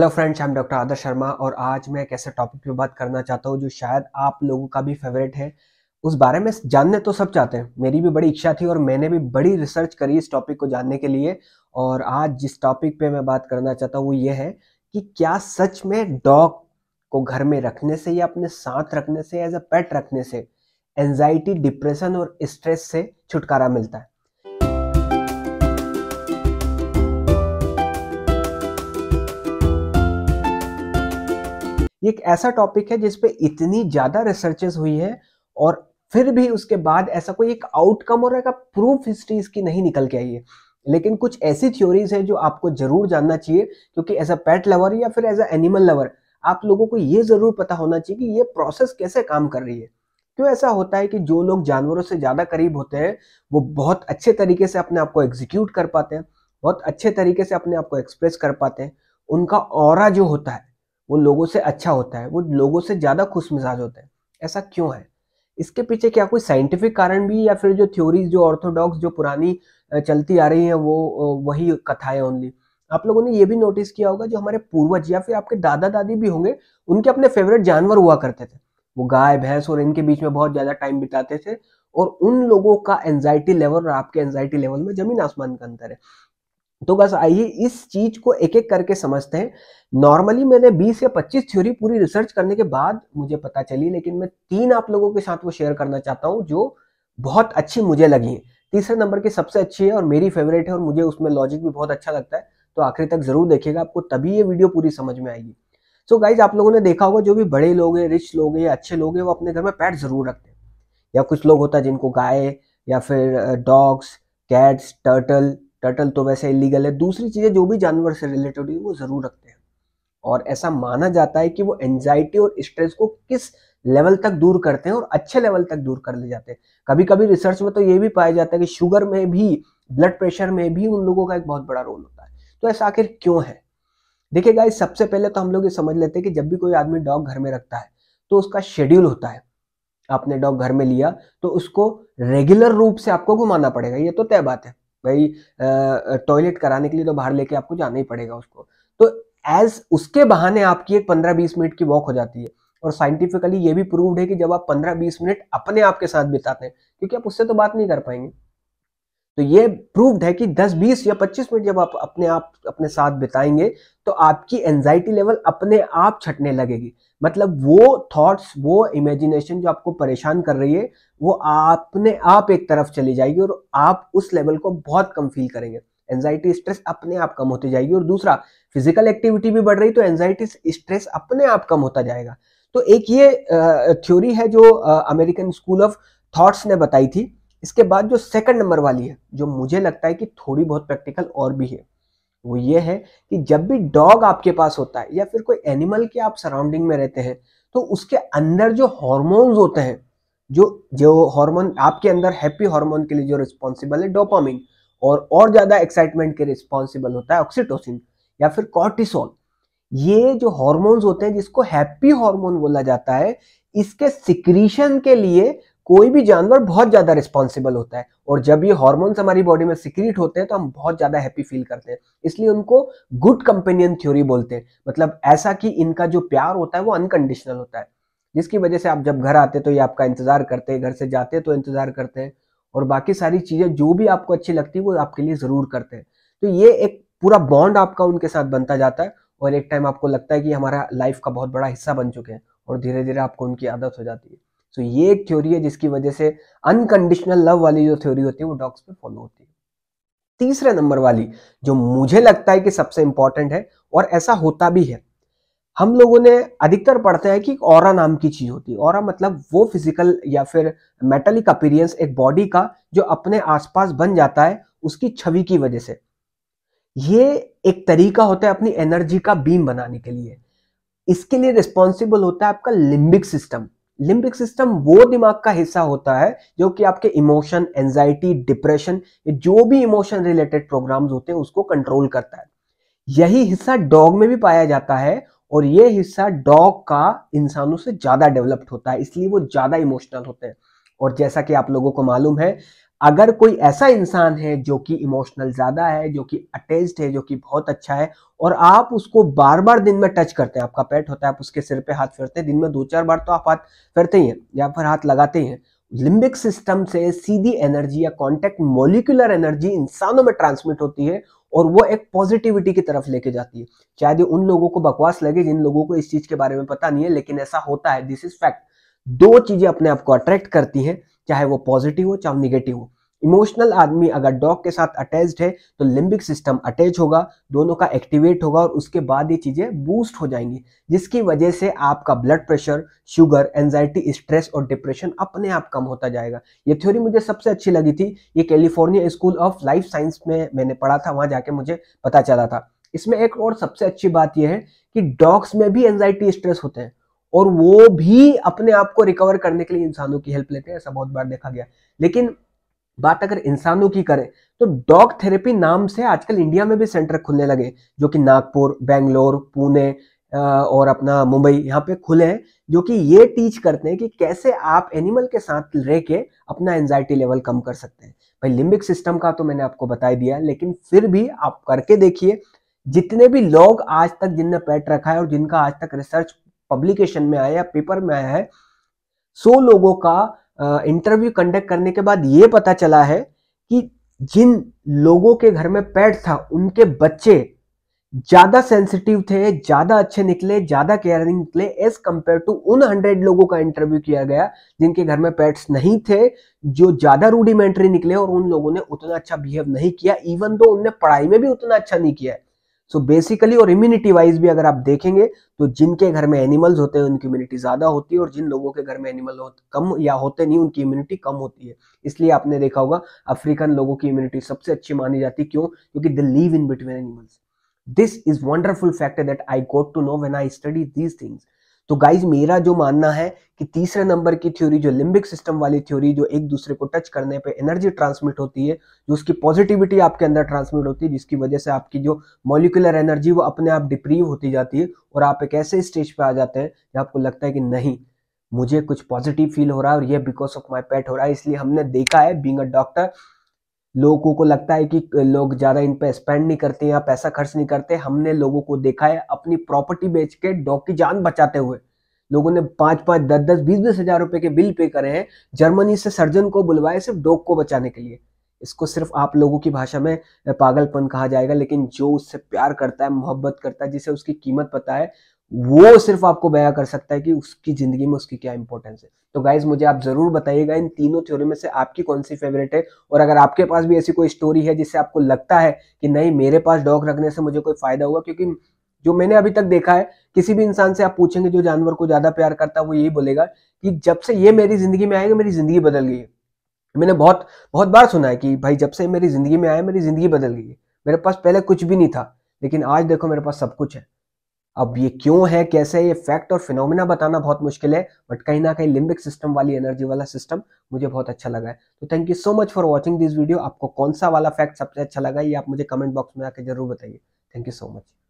hello friends I am doctor Adarsh Sharma और आज मैं एक ऐसे टॉपिक पे बात करना चाहता हूँ जो शायद आप लोगों का भी फेवरेट है उस बारे में जानने तो सब चाहते हैं मेरी भी बड़ी इच्छा थी और मैंने भी बड़ी रिसर्च करी इस टॉपिक को जानने के लिए और आज जिस टॉपिक पे मैं बात करना चाहता हूँ वो ये है कि क्या सच में डॉग को घर में रखने से या अपने साथ रखने से एज अ पेट रखने से एनजाइटी डिप्रेशन और स्ट्रेस से छुटकारा मिलता है ये एक ऐसा टॉपिक है जिसपे इतनी ज़्यादा रिसर्चेस हुई है और फिर भी उसके बाद ऐसा कोई एक आउटकम और एक प्रूफ हिस्ट्री इसकी नहीं निकल के आई है लेकिन कुछ ऐसी थ्योरीज है जो आपको जरूर जानना चाहिए क्योंकि एज अ पेट लवर या फिर एज अ एनिमल लवर आप लोगों को ये जरूर पता होना चाहिए कि ये प्रोसेस कैसे काम कर रही है क्यों ऐसा होता है कि जो लोग जानवरों से ज़्यादा करीब होते हैं वो बहुत अच्छे तरीके से अपने आप को एग्जीक्यूट कर पाते हैं बहुत अच्छे तरीके से अपने आप को एक्सप्रेस कर पाते हैं उनका और जो होता है वो लोगों से अच्छा होता है वो लोगों से ज़्यादा खुश मिजाज होता है ऐसा क्यों है इसके पीछे क्या कोई साइंटिफिक कारण भी या फिर जो थ्योरीज जो ऑर्थोडॉक्स जो पुरानी चलती आ रही है वो वही कथाएं ओनली आप लोगों ने ये भी नोटिस किया होगा जो हमारे पूर्वज या फिर आपके दादा दादी भी होंगे उनके अपने फेवरेट जानवर हुआ करते थे वो गाय भैंस और इनके बीच में बहुत ज़्यादा टाइम बिताते थे और उन लोगों का एंजाइटी लेवल और आपके एनजाइटी लेवल में जमीन आसमान का अंतर है तो बस आइए इस चीज को एक एक करके समझते हैं नॉर्मली मैंने 20 या 25 थ्योरी पूरी रिसर्च करने के बाद मुझे पता चली लेकिन मैं तीन आप लोगों के साथ वो शेयर करना चाहता हूँ जो बहुत अच्छी मुझे लगी है तीसरे नंबर की सबसे अच्छी है और मेरी फेवरेट है और मुझे उसमें लॉजिक भी बहुत अच्छा लगता है तो आखिर तक जरूर देखिएगा आपको तभी ये वीडियो पूरी समझ में आएगी सो so गाइज आप लोगों ने देखा होगा जो भी बड़े लोग हैं रिच लोग हैं या अच्छे लोग हैं वो अपने घर में पैट जरूर रखते हैं या कुछ लोग होता है जिनको गाय या फिर डॉग्स कैट्स टर्टल टर्टल तो वैसे इलीगल है दूसरी चीज़ें जो भी जानवर से रिलेटेड हुई वो ज़रूर रखते हैं और ऐसा माना जाता है कि वो एनजाइटी और स्ट्रेस को किस लेवल तक दूर करते हैं और अच्छे लेवल तक दूर कर ले जाते हैं कभी कभी रिसर्च में तो ये भी पाया जाता है कि शुगर में भी ब्लड प्रेशर में भी उन लोगों का एक बहुत बड़ा रोल होता है तो ऐसा आखिर क्यों है देखिए गाइस सबसे पहले तो हम लोग ये समझ लेते हैं कि जब भी कोई आदमी डॉग घर में रखता है तो उसका शेड्यूल होता है आपने डॉग घर में लिया तो उसको रेगुलर रूप से आपको घुमाना पड़ेगा ये तो तय बात है भाई टॉयलेट कराने के लिए तो बाहर लेके आपको जाना ही पड़ेगा उसको तो एज उसके बहाने आपकी एक पंद्रह बीस मिनट की वॉक हो जाती है और साइंटिफिकली ये भी प्रूव्ड है कि जब आप पंद्रह बीस मिनट अपने आप के साथ बिताते हैं क्योंकि आप उससे तो बात नहीं कर पाएंगे तो ये प्रूव्ड है कि 10 20 या 25 मिनट जब आप अपने आप अपने साथ बिताएंगे तो आपकी एनजाइटी लेवल अपने आप छटने लगेगी मतलब वो थॉट्स वो इमेजिनेशन जो आपको परेशान कर रही है वो आपने आप एक तरफ चली जाएगी और आप उस लेवल को बहुत कम फील करेंगे एनजाइटी स्ट्रेस अपने आप कम होती जाएगी और दूसरा फिजिकल एक्टिविटी भी बढ़ रही तो एनजाइटी स्ट्रेस अपने आप कम होता जाएगा तो एक ये थ्योरी है जो अमेरिकन स्कूल ऑफ थॉट्स ने बताई थी इसके बाद जो सेकंड नंबर वाली है जो मुझे लगता है कि थोड़ी बहुत प्रैक्टिकल और भी है वो ये है कि जब भी डॉग आपके पास होता है या फिर कोई एनिमल के आप सराउंडिंग में रहते हैं तो उसके अंदर जो हॉर्मोन्स होते हैं जो जो हार्मोन आपके अंदर हैप्पी हार्मोन के लिए जो रिस्पॉन्सिबल है डोपामिन और और ज़्यादा एक्साइटमेंट के रिस्पॉन्सिबल होता है ऑक्सीटोसिन या फिर कॉर्टिसोल ये जो हॉर्मोन्स होते हैं जिसको हैप्पी हॉर्मोन बोला जाता है इसके सिक्रीशन के लिए कोई भी जानवर बहुत ज़्यादा रिस्पॉन्सिबल होता है और जब ये हॉर्मोन्स हमारी बॉडी में सिक्रीट होते हैं तो हम बहुत ज़्यादा हैप्पी फील करते हैं इसलिए उनको गुड कंपेनियन थ्योरी बोलते हैं मतलब ऐसा कि इनका जो प्यार होता है वो अनकंडीशनल होता है जिसकी वजह से आप जब घर आते तो ये आपका इंतज़ार करते हैं घर से जाते तो इंतज़ार करते हैं और बाकी सारी चीज़ें जो भी आपको अच्छी लगती है वो आपके लिए ज़रूर करते हैं तो ये एक पूरा बॉन्ड आपका उनके साथ बनता जाता है और एक टाइम आपको लगता है कि हमारा लाइफ का बहुत बड़ा हिस्सा बन चुके हैं और धीरे धीरे आपको उनकी आदत हो जाती है तो ये एक थ्योरी है जिसकी वजह से अनकंडीशनल लव वाली जो थ्योरी होती है वो डॉग्स पे फॉलो होती है तीसरे नंबर वाली जो मुझे लगता है कि सबसे इंपॉर्टेंट है और ऐसा होता भी है हम लोगों ने अधिकतर पढ़ते हैं कि और नाम की चीज होती है और मतलब वो फिजिकल या फिर मेटलिक अपीरियंस एक बॉडी का जो अपने आसपास बन जाता है उसकी छवि की वजह से ये एक तरीका होता है अपनी एनर्जी का बीम बनाने के लिए इसके लिए रिस्पॉन्सिबल होता है आपका लिम्बिक सिस्टम लिम्बिक सिस्टम वो दिमाग का हिस्सा होता है जो कि आपके इमोशन एंजाइटी डिप्रेशन जो भी इमोशन रिलेटेड प्रोग्राम्स होते हैं उसको कंट्रोल करता है यही हिस्सा डॉग में भी पाया जाता है और ये हिस्सा डॉग का इंसानों से ज़्यादा डेवलप्ड होता है इसलिए वो ज़्यादा इमोशनल होते हैं और जैसा कि आप लोगों को मालूम है अगर कोई ऐसा इंसान है जो कि इमोशनल ज़्यादा है जो कि अटैच्ड है जो कि बहुत अच्छा है और आप उसको बार बार दिन में टच करते हैं आपका पेट होता है आप उसके सिर पे हाथ फेरते हैं दिन में दो चार बार तो आप हाथ फेरते ही हैं या फिर हाथ लगाते ही हैं लिम्बिक सिस्टम से सीधी एनर्जी या कॉन्टेक्ट मोलिकुलर एनर्जी इंसानों में ट्रांसमिट होती है और वो एक पॉजिटिविटी की तरफ लेके जाती है शायद उन लोगों को बकवास लगे जिन लोगों को इस चीज़ के बारे में पता नहीं है लेकिन ऐसा होता है दिस इज फैक्ट दो चीजें अपने आप को अट्रैक्ट करती हैं चाहे वो पॉजिटिव हो चाहे निगेटिव हो इमोशनल आदमी अगर डॉग के साथ अटैच्ड है तो लिम्बिक सिस्टम अटैच होगा दोनों का एक्टिवेट होगा और उसके बाद ये चीज़ें बूस्ट हो जाएंगी जिसकी वजह से आपका blood pressure sugar anxiety stress और डिप्रेशन अपने आप कम होता जाएगा ये थ्योरी मुझे सबसे अच्छी लगी थी ये California school of life science में मैंने पढ़ा था वहां जाके मुझे पता चला था इसमें एक और सबसे अच्छी बात यह है कि डॉग्स में भी एनजाइटी स्ट्रेस होते हैं और वो भी अपने आप को रिकवर करने के लिए इंसानों की हेल्प लेते हैं ऐसा बहुत बार देखा गया लेकिन बात अगर इंसानों की करें तो डॉग थेरेपी नाम से आजकल इंडिया में भी सेंटर खुलने लगे जो कि नागपुर बेंगलोर पुणे और अपना मुंबई यहाँ पे खुले हैं जो कि ये टीच करते हैं कि कैसे आप एनिमल के साथ रह के अपना एनजाइटी लेवल कम कर सकते हैं भाई लिम्बिक सिस्टम का तो मैंने आपको बता दिया लेकिन फिर भी आप करके देखिए जितने भी लोग आज तक जिनने पेट रखा है और जिनका आज तक रिसर्च पब्लिकेशन में आया पेपर में आया है सो लोगों का इंटरव्यू कंडक्ट करने के बाद ये पता चला है कि जिन लोगों के घर में पैड था उनके बच्चे ज़्यादा सेंसिटिव थे ज़्यादा अच्छे निकले ज़्यादा केयरिंग निकले एज कंपेयर टू उन हंड्रेड लोगों का इंटरव्यू किया गया जिनके घर में पेट्स नहीं थे जो ज़्यादा रूडिमेंट्री निकले और उन लोगों ने उतना अच्छा बिहेव नहीं किया इवन दो उनने पढ़ाई में भी उतना अच्छा नहीं किया सो बेसिकली और इम्यूनिटी वाइज भी अगर आप देखेंगे तो जिनके घर में एनिमल्स होते हैं उनकी इम्यूनिटी ज़्यादा होती है और जिन लोगों के घर में एनिमल कम या होते नहीं उनकी इम्यूनिटी कम होती है इसलिए आपने देखा होगा अफ्रीकन लोगों की इम्यूनिटी सबसे अच्छी मानी जाती क्यों क्योंकि they live in between animals this is wonderful factor that I got to know when I study these things तो गाइज मेरा जो मानना है कि तीसरे नंबर की थ्योरी जो लिम्बिक सिस्टम वाली थ्योरी जो एक दूसरे को टच करने पे एनर्जी ट्रांसमिट होती है जो उसकी पॉजिटिविटी आपके अंदर ट्रांसमिट होती है जिसकी वजह से आपकी जो मोलिकुलर एनर्जी वो अपने आप डिप्रीव होती जाती है और आप एक ऐसे स्टेज पे आ जाते हैं जहाँ आपको लगता है कि नहीं मुझे कुछ पॉजिटिव फील हो रहा है और ये बिकॉज ऑफ माई पेट हो रहा है इसलिए हमने देखा है बींग अ डॉक्टर लोगों को लगता है कि लोग ज़्यादा इन पर स्पेंड नहीं करते या पैसा खर्च नहीं करते हमने लोगों को देखा है अपनी प्रॉपर्टी बेच के डॉग की जान बचाते हुए लोगों ने पाँच पाँच दस दस बीस बीस हजार रुपए के बिल पे करे हैं जर्मनी से सर्जन को बुलवाए सिर्फ डॉग को बचाने के लिए इसको सिर्फ आप लोगों की भाषा में पागलपन कहा जाएगा लेकिन जो उससे प्यार करता है मोहब्बत करता है जिसे उसकी कीमत पता है वो सिर्फ आपको बया कर सकता है कि उसकी जिंदगी में उसकी क्या इंपॉर्टेंस है तो गाइज मुझे आप जरूर बताइएगा इन तीनों थ्योरी में से आपकी कौन सी फेवरेट है और अगर आपके पास भी ऐसी कोई स्टोरी है जिससे आपको लगता है कि नहीं मेरे पास डॉग रखने से मुझे कोई फायदा होगा क्योंकि जो मैंने अभी तक देखा है किसी भी इंसान से आप पूछेंगे जो जानवर को ज्यादा प्यार करता है वो यही बोलेगा कि जब से ये मेरी जिंदगी में आएगा मेरी जिंदगी बदल गई है मैंने बहुत बहुत बार सुना है कि भाई जब से मेरी जिंदगी में आया मेरी जिंदगी बदल गई है मेरे पास पहले कुछ भी नहीं था लेकिन आज देखो मेरे पास सब कुछ है अब ये क्यों है कैसे है ये फैक्ट और फिनोमिना बताना बहुत मुश्किल है बट कहीं ना कहीं लिम्बिक सिस्टम वाली एनर्जी वाला सिस्टम मुझे बहुत अच्छा लगा है तो thank you so much for watching this video आपको कौन सा वाला फैक्ट सबसे अच्छा लगा ये आप मुझे कमेंट बॉक्स में आकर जरूर बताइए थैंक यू सो मच